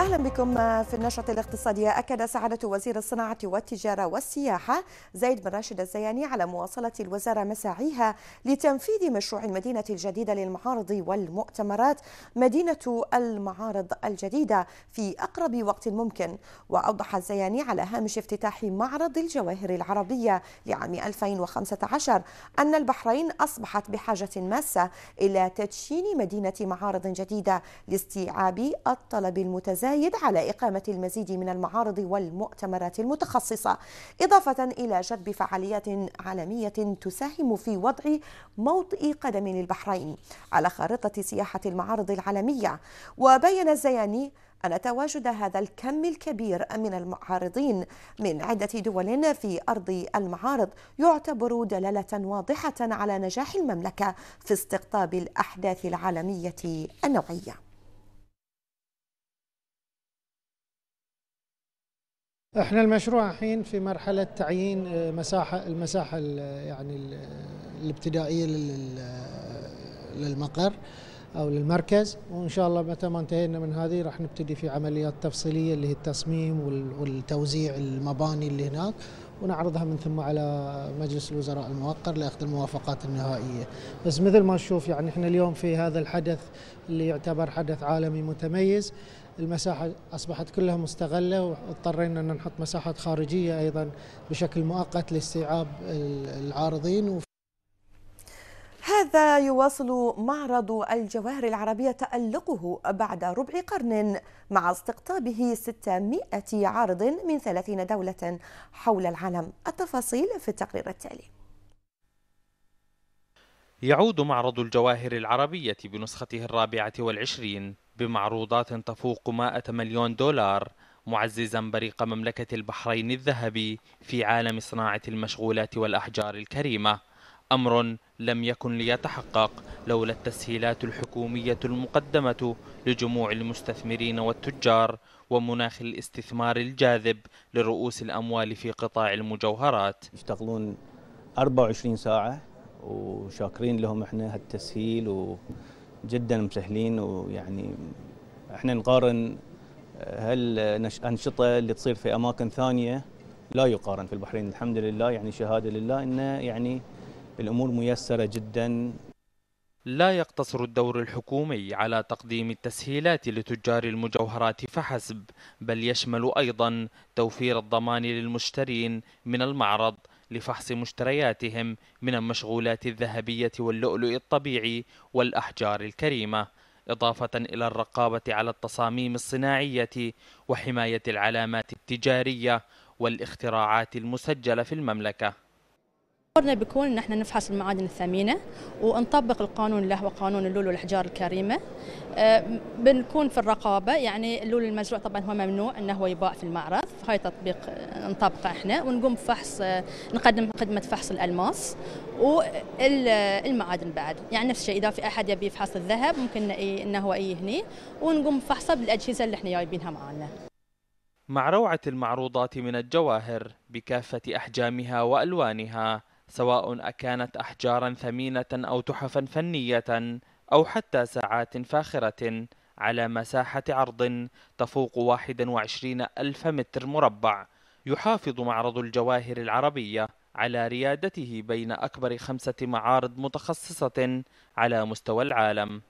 أهلا بكم في النشرة الاقتصادية أكد سعادة وزير الصناعة والتجارة والسياحة زيد بن راشد الزياني على مواصلة الوزارة مساعيها لتنفيذ مشروع المدينة الجديدة للمعارض والمؤتمرات مدينة المعارض الجديدة في أقرب وقت ممكن وأوضح الزياني على هامش افتتاح معرض الجواهر العربية لعام 2015 أن البحرين أصبحت بحاجة ماسة إلى تدشين مدينة معارض جديدة لاستيعاب الطلب المتزايد الجيد على إقامة المزيد من المعارض والمؤتمرات المتخصصة إضافة إلى جذب فعاليات عالمية تساهم في وضع موطئ قدم للبحرين على خارطة سياحة المعارض العالمية وبين الزياني أن تواجد هذا الكم الكبير من المعارضين من عدة دول في أرض المعارض يعتبر دلالة واضحة على نجاح المملكة في استقطاب الأحداث العالمية النوعية احنا المشروع الحين في مرحله تعيين آه، مساحه المساحه آه، يعني آه، الابتدائيه للمقر او للمركز وان شاء الله متى ما انتهينا من هذه راح نبتدي في عمليات تفصيليه اللي هي التصميم والتوزيع المباني اللي هناك ونعرضها من ثم على مجلس الوزراء الموقر لاخذ الموافقات النهائيه، بس مثل ما نشوف يعني احنا اليوم في هذا الحدث اللي يعتبر حدث عالمي متميز المساحة أصبحت كلها مستغلة واضطرينا أن نحط مساحات خارجية أيضا بشكل مؤقت لاستيعاب العارضين هذا يواصل معرض الجواهر العربية تألقه بعد ربع قرن مع استقطابه 600 عارض من 30 دولة حول العالم التفاصيل في التقرير التالي يعود معرض الجواهر العربية بنسخته الرابعة والعشرين بمعروضات تفوق 100 مليون دولار معززا بريق مملكة البحرين الذهبي في عالم صناعة المشغولات والأحجار الكريمة أمر لم يكن ليتحقق لولا التسهيلات الحكومية المقدمة لجموع المستثمرين والتجار ومناخ الاستثمار الجاذب لرؤوس الأموال في قطاع المجوهرات يشتغلون 24 ساعة وشاكرين لهم احنا هالتسهيل وجدا مسهلين ويعني احنا نقارن هالأنشطة اللي تصير في أماكن ثانية لا يقارن في البحرين الحمد لله يعني شهادة لله انه يعني الأمور ميسرة جدا لا يقتصر الدور الحكومي على تقديم التسهيلات لتجار المجوهرات فحسب بل يشمل أيضا توفير الضمان للمشترين من المعرض لفحص مشترياتهم من المشغولات الذهبية واللؤلؤ الطبيعي والأحجار الكريمة إضافة إلى الرقابة على التصاميم الصناعية وحماية العلامات التجارية والاختراعات المسجلة في المملكة تطورنا بيكون ان احنا نفحص المعادن الثمينه ونطبق القانون اللي هو قانون اللول والاحجار الكريمه آه، بنكون في الرقابه يعني اللول المزروع طبعا هو ممنوع انه هو يباع في المعرض هاي تطبيق آه، نطبقه احنا ونقوم بفحص آه، نقدم خدمه فحص الالماس والمعادن بعد يعني نفس الشيء اذا في احد يبي يفحص الذهب ممكن انه هو هني ونقوم بفحصه بالاجهزه اللي احنا جايبينها معنا مع روعة المعروضات من الجواهر بكافة أحجامها وألوانها سواء أكانت أحجارا ثمينة أو تحفا فنية أو حتى ساعات فاخرة على مساحة عرض تفوق 21 ألف متر مربع يحافظ معرض الجواهر العربية على ريادته بين أكبر خمسة معارض متخصصة على مستوى العالم